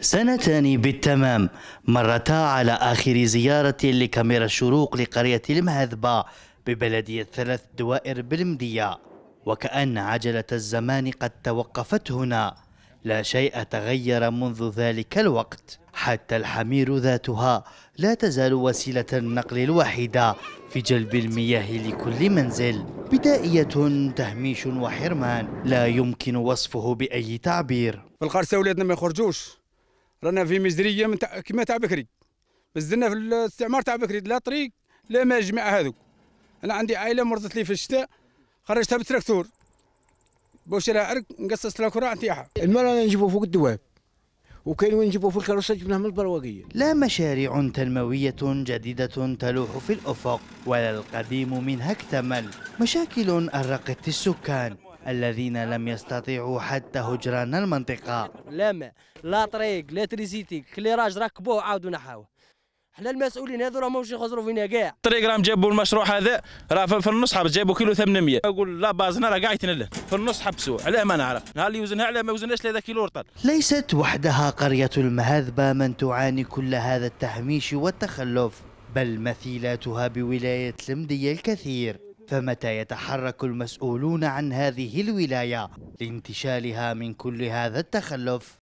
سنتان بالتمام مرتا على آخر زيارة لكاميرا الشروق لقرية المهذبة ببلدية ثلاث دوائر بالمدية وكأن عجلة الزمان قد توقفت هنا لا شيء تغير منذ ذلك الوقت حتى الحمير ذاتها لا تزال وسيلة النقل الوحيدة في جلب المياه لكل منزل بدائية تهميش وحرمان لا يمكن وصفه بأي تعبير في بالقرصة ولادنا ما يخرجوش رانا في مزريه من تا... كما تاع بكري مزلنا في الاستعمار تاع بكري لا طريق لا ما الجماعه هذوك انا عندي عائله مرضت لي في الشتاء خرجتها بالتراكتور باش لها عرق نقصص لها كره نتاعها الماء رانا نجيبو فوق الدواب وكاين وين نجيبو في الكاروسه جبناها من البرواقيه لا مشاريع تنمويه جديده تلوح في الافق ولا القديم منها اكتمل مشاكل ارقت السكان الذين لم يستطيعوا حتى هجران المنطقة لا ما لا طريق لا تريزيتي كليراج ركبوه عاودوا نحاوه حنا المسؤولين هذو راه ماشي خزروا فينا كاع الطريق راهم جابوا المشروع هذا راه في النص حبس جابوا كيلو 800 اقول لا بازنا راه قاع يتنله في النص حبسوه علاه ما نعرف نهار اللي وزنها علاه ما وزناش هذا كيلو رطل ليست وحدها قرية المهذبة من تعاني كل هذا التهميش والتخلف بل مثيلاتها بولاية المدية الكثير فمتى يتحرك المسؤولون عن هذه الولاية لانتشالها من كل هذا التخلف